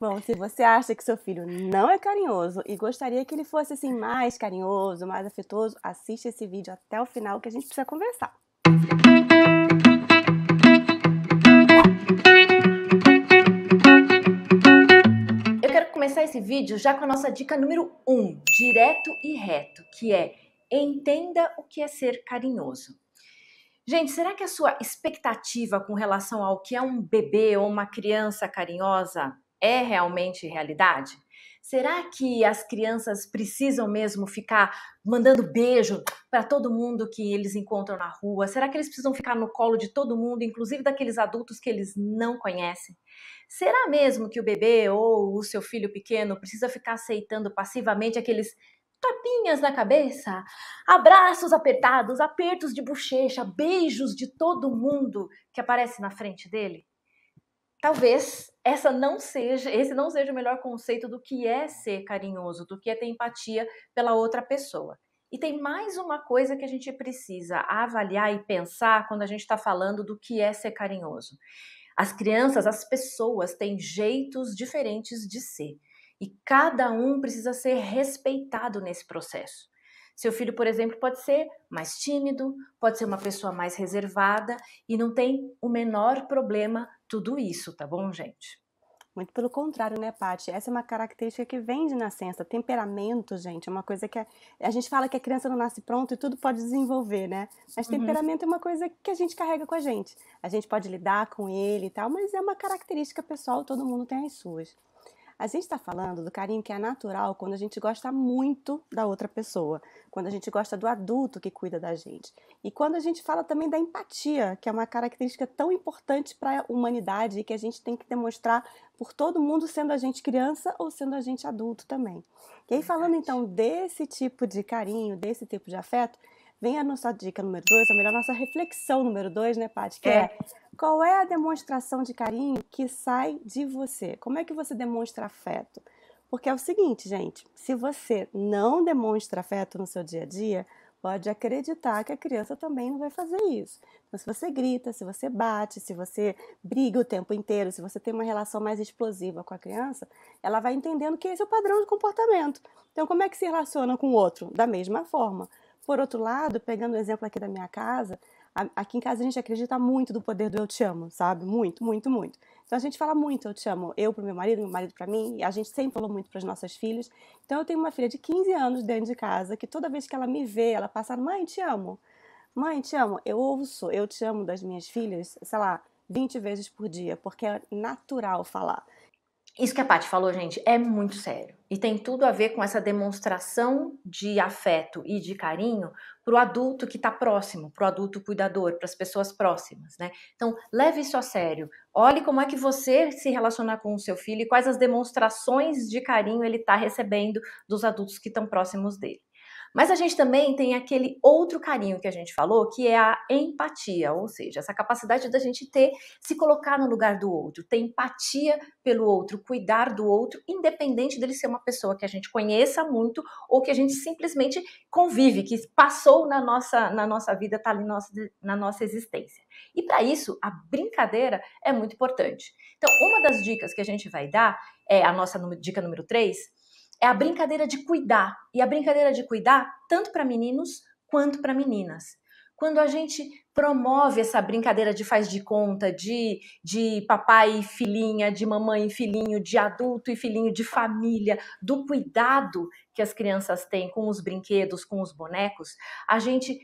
Bom, se você acha que seu filho não é carinhoso e gostaria que ele fosse assim mais carinhoso, mais afetuoso, assista esse vídeo até o final que a gente precisa conversar. Eu quero começar esse vídeo já com a nossa dica número 1, um, direto e reto, que é entenda o que é ser carinhoso. Gente, será que a sua expectativa com relação ao que é um bebê ou uma criança carinhosa é realmente realidade? Será que as crianças precisam mesmo ficar mandando beijo para todo mundo que eles encontram na rua? Será que eles precisam ficar no colo de todo mundo, inclusive daqueles adultos que eles não conhecem? Será mesmo que o bebê ou o seu filho pequeno precisa ficar aceitando passivamente aqueles tapinhas na cabeça, abraços apertados, apertos de bochecha, beijos de todo mundo que aparece na frente dele? Talvez essa não seja, esse não seja o melhor conceito do que é ser carinhoso, do que é ter empatia pela outra pessoa. E tem mais uma coisa que a gente precisa avaliar e pensar quando a gente está falando do que é ser carinhoso. As crianças, as pessoas têm jeitos diferentes de ser. E cada um precisa ser respeitado nesse processo. Seu filho, por exemplo, pode ser mais tímido, pode ser uma pessoa mais reservada e não tem o menor problema tudo isso, tá bom, gente? Muito pelo contrário, né, Paty? Essa é uma característica que vem de nascença. Temperamento, gente, é uma coisa que a, é, a gente fala que a criança não nasce pronta e tudo pode desenvolver, né? Mas uhum. temperamento é uma coisa que a gente carrega com a gente. A gente pode lidar com ele e tal, mas é uma característica pessoal, todo mundo tem as suas. A gente está falando do carinho que é natural quando a gente gosta muito da outra pessoa, quando a gente gosta do adulto que cuida da gente. E quando a gente fala também da empatia, que é uma característica tão importante para a humanidade e que a gente tem que demonstrar por todo mundo, sendo a gente criança ou sendo a gente adulto também. E aí, falando então desse tipo de carinho, desse tipo de afeto, vem a nossa dica número dois, ou melhor, a nossa reflexão número dois, né, Paty? Que é, é qual é a demonstração de carinho que sai de você? Como é que você demonstra afeto? Porque é o seguinte, gente, se você não demonstra afeto no seu dia a dia, pode acreditar que a criança também não vai fazer isso. Então, se você grita, se você bate, se você briga o tempo inteiro, se você tem uma relação mais explosiva com a criança, ela vai entendendo que esse é o padrão de comportamento. Então, como é que se relaciona com o outro? Da mesma forma. Por outro lado, pegando o exemplo aqui da minha casa, aqui em casa a gente acredita muito do poder do eu te amo, sabe? Muito, muito, muito. Então a gente fala muito eu te amo, eu pro meu marido, meu marido para mim, e a gente sempre falou muito para as nossas filhas. Então eu tenho uma filha de 15 anos dentro de casa que toda vez que ela me vê, ela passa, mãe, te amo. Mãe, te amo. Eu ouço eu te amo das minhas filhas, sei lá, 20 vezes por dia, porque é natural falar. Isso que a Paty falou, gente, é muito sério. E tem tudo a ver com essa demonstração de afeto e de carinho para o adulto que está próximo, para o adulto cuidador, para as pessoas próximas, né? Então, leve isso a sério. Olhe como é que você se relaciona com o seu filho e quais as demonstrações de carinho ele está recebendo dos adultos que estão próximos dele. Mas a gente também tem aquele outro carinho que a gente falou, que é a empatia, ou seja, essa capacidade da gente ter, se colocar no lugar do outro, ter empatia pelo outro, cuidar do outro, independente dele ser uma pessoa que a gente conheça muito ou que a gente simplesmente convive, que passou na nossa, na nossa vida, está ali nossa, na nossa existência. E para isso, a brincadeira é muito importante. Então, uma das dicas que a gente vai dar é a nossa dica número 3 é a brincadeira de cuidar. E a brincadeira de cuidar, tanto para meninos quanto para meninas. Quando a gente promove essa brincadeira de faz de conta, de, de papai e filhinha, de mamãe e filhinho, de adulto e filhinho, de família, do cuidado que as crianças têm com os brinquedos, com os bonecos, a gente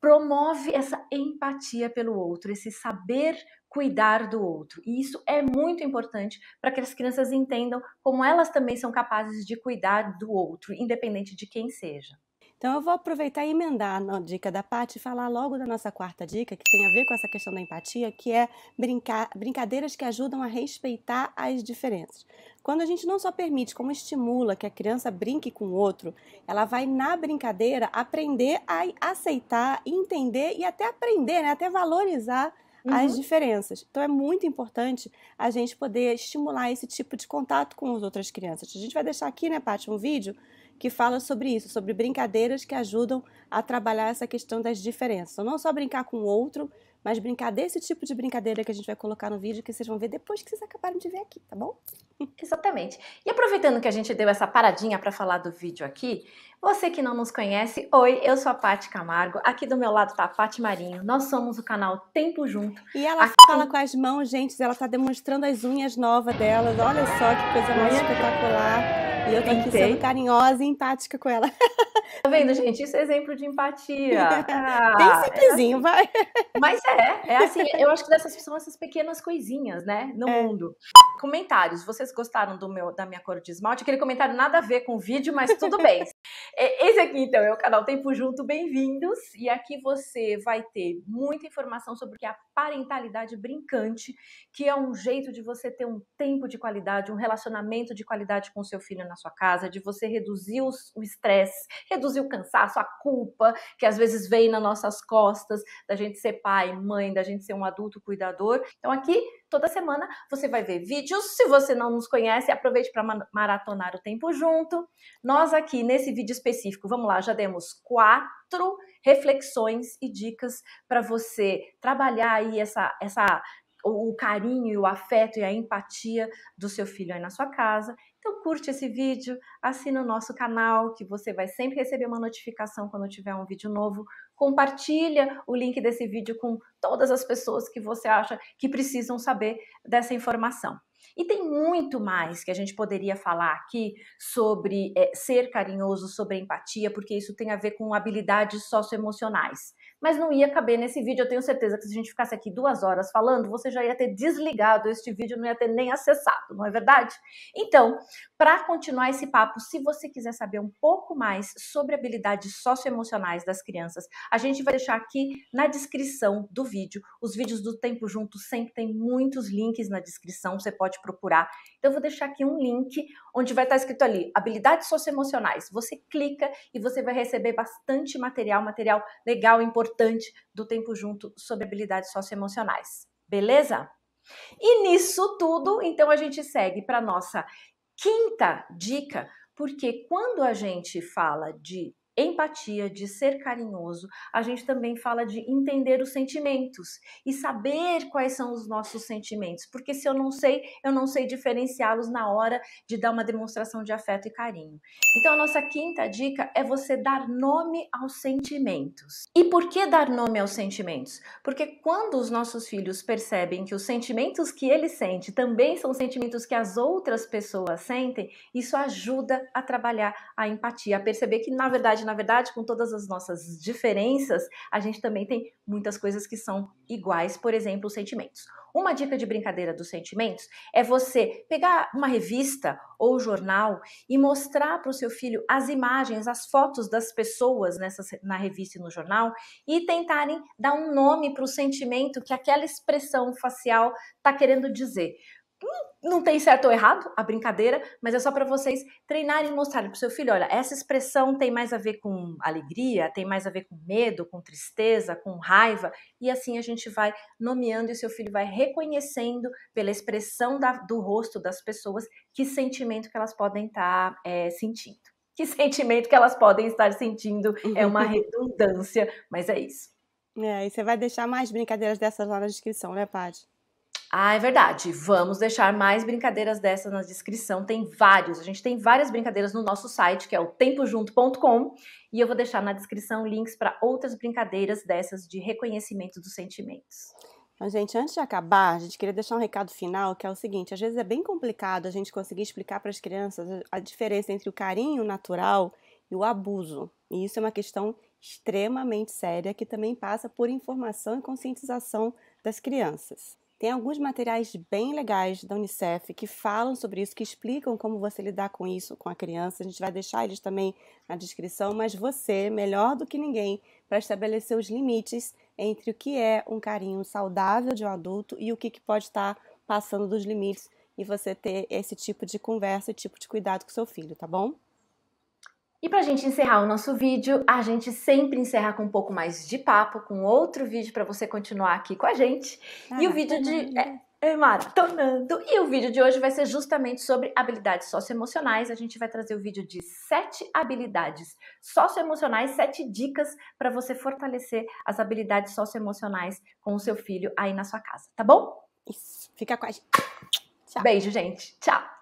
promove essa empatia pelo outro, esse saber cuidar do outro. E isso é muito importante para que as crianças entendam como elas também são capazes de cuidar do outro, independente de quem seja. Então eu vou aproveitar e emendar a dica da Paty e falar logo da nossa quarta dica, que tem a ver com essa questão da empatia, que é brincar, brincadeiras que ajudam a respeitar as diferenças. Quando a gente não só permite, como estimula que a criança brinque com o outro, ela vai na brincadeira aprender a aceitar, entender e até aprender, né? até valorizar uhum. as diferenças. Então é muito importante a gente poder estimular esse tipo de contato com as outras crianças. A gente vai deixar aqui, né, Paty, um vídeo que fala sobre isso, sobre brincadeiras que ajudam a trabalhar essa questão das diferenças. Então, não só brincar com o outro, mas brincar desse tipo de brincadeira que a gente vai colocar no vídeo, que vocês vão ver depois que vocês acabaram de ver aqui, tá bom? Exatamente. E aproveitando que a gente deu essa paradinha para falar do vídeo aqui, você que não nos conhece, oi, eu sou a Paty Camargo, aqui do meu lado tá a Paty Marinho, nós somos o canal Tempo Junto. E ela aqui... fala com as mãos, gente, ela tá demonstrando as unhas novas delas, olha só que coisa mais espetacular. E eu tô aqui sendo carinhosa e empática com ela. Tá vendo, gente? Isso é exemplo de empatia. Ah, Bem simplesinho, é assim. vai. Mas é, é assim. Eu acho que dessas são essas pequenas coisinhas, né? No é. mundo. Comentários. Vocês gostaram do meu, da minha cor de esmalte? Aquele comentário nada a ver com o vídeo, mas tudo bem. É, esse aqui, então, é o canal Tempo Junto. Bem-vindos. E aqui você vai ter muita informação sobre o que é a parentalidade brincante, que é um jeito de você ter um tempo de qualidade, um relacionamento de qualidade com seu filho na sua casa, de você reduzir os, o estresse, reduzir reduzir o cansaço, a culpa que às vezes vem nas nossas costas, da gente ser pai, mãe, da gente ser um adulto cuidador. Então aqui toda semana você vai ver vídeos. Se você não nos conhece, aproveite para maratonar o tempo junto. Nós aqui nesse vídeo específico, vamos lá, já demos quatro reflexões e dicas para você trabalhar aí essa, essa o carinho o afeto e a empatia do seu filho aí na sua casa. Então curte esse vídeo, assina o nosso canal, que você vai sempre receber uma notificação quando tiver um vídeo novo. Compartilha o link desse vídeo com todas as pessoas que você acha que precisam saber dessa informação. E tem muito mais que a gente poderia falar aqui sobre é, ser carinhoso, sobre empatia, porque isso tem a ver com habilidades socioemocionais. Mas não ia caber nesse vídeo, eu tenho certeza que se a gente ficasse aqui duas horas falando, você já ia ter desligado este vídeo, não ia ter nem acessado, não é verdade? Então, para continuar esse papo, se você quiser saber um pouco mais sobre habilidades socioemocionais das crianças, a gente vai deixar aqui na descrição do vídeo. Os vídeos do Tempo Junto sempre tem muitos links na descrição, você pode procurar procurar. Então, eu vou deixar aqui um link onde vai estar escrito ali: habilidades socioemocionais. Você clica e você vai receber bastante material, material legal, importante do Tempo Junto sobre habilidades socioemocionais. Beleza? E nisso tudo, então a gente segue para nossa quinta dica, porque quando a gente fala de empatia, de ser carinhoso, a gente também fala de entender os sentimentos e saber quais são os nossos sentimentos, porque se eu não sei, eu não sei diferenciá-los na hora de dar uma demonstração de afeto e carinho. Então, a nossa quinta dica é você dar nome aos sentimentos. E por que dar nome aos sentimentos? Porque quando os nossos filhos percebem que os sentimentos que ele sente também são sentimentos que as outras pessoas sentem, isso ajuda a trabalhar a empatia, a perceber que na verdade na verdade, com todas as nossas diferenças, a gente também tem muitas coisas que são iguais, por exemplo, os sentimentos. Uma dica de brincadeira dos sentimentos é você pegar uma revista ou jornal e mostrar para o seu filho as imagens, as fotos das pessoas nessa, na revista e no jornal e tentarem dar um nome para o sentimento que aquela expressão facial está querendo dizer não tem certo ou errado a brincadeira, mas é só para vocês treinarem e mostrarem para seu filho: olha, essa expressão tem mais a ver com alegria, tem mais a ver com medo, com tristeza, com raiva, e assim a gente vai nomeando e seu filho vai reconhecendo pela expressão da, do rosto das pessoas que sentimento que elas podem estar tá, é, sentindo. Que sentimento que elas podem estar sentindo é uma redundância, mas é isso. É, e você vai deixar mais brincadeiras dessas lá na descrição, né, Paty? Ah, é verdade. Vamos deixar mais brincadeiras dessas na descrição. Tem vários. A gente tem várias brincadeiras no nosso site, que é o tempojunto.com, e eu vou deixar na descrição links para outras brincadeiras dessas de reconhecimento dos sentimentos. Então, gente, antes de acabar, a gente queria deixar um recado final, que é o seguinte: às vezes é bem complicado a gente conseguir explicar para as crianças a diferença entre o carinho natural e o abuso. E isso é uma questão extremamente séria que também passa por informação e conscientização das crianças. Tem alguns materiais bem legais da Unicef que falam sobre isso, que explicam como você lidar com isso com a criança. A gente vai deixar eles também na descrição, mas você, melhor do que ninguém, para estabelecer os limites entre o que é um carinho saudável de um adulto e o que, que pode estar tá passando dos limites e você ter esse tipo de conversa, e tipo de cuidado com seu filho, tá bom? E para a gente encerrar o nosso vídeo, a gente sempre encerra com um pouco mais de papo, com outro vídeo para você continuar aqui com a gente. Ah, e o vídeo de. É, é, maratonando! E o vídeo de hoje vai ser justamente sobre habilidades socioemocionais. A gente vai trazer o vídeo de sete habilidades socioemocionais, sete dicas para você fortalecer as habilidades socioemocionais com o seu filho aí na sua casa, tá bom? Isso. Fica com a gente. Tchau. Beijo, gente. Tchau.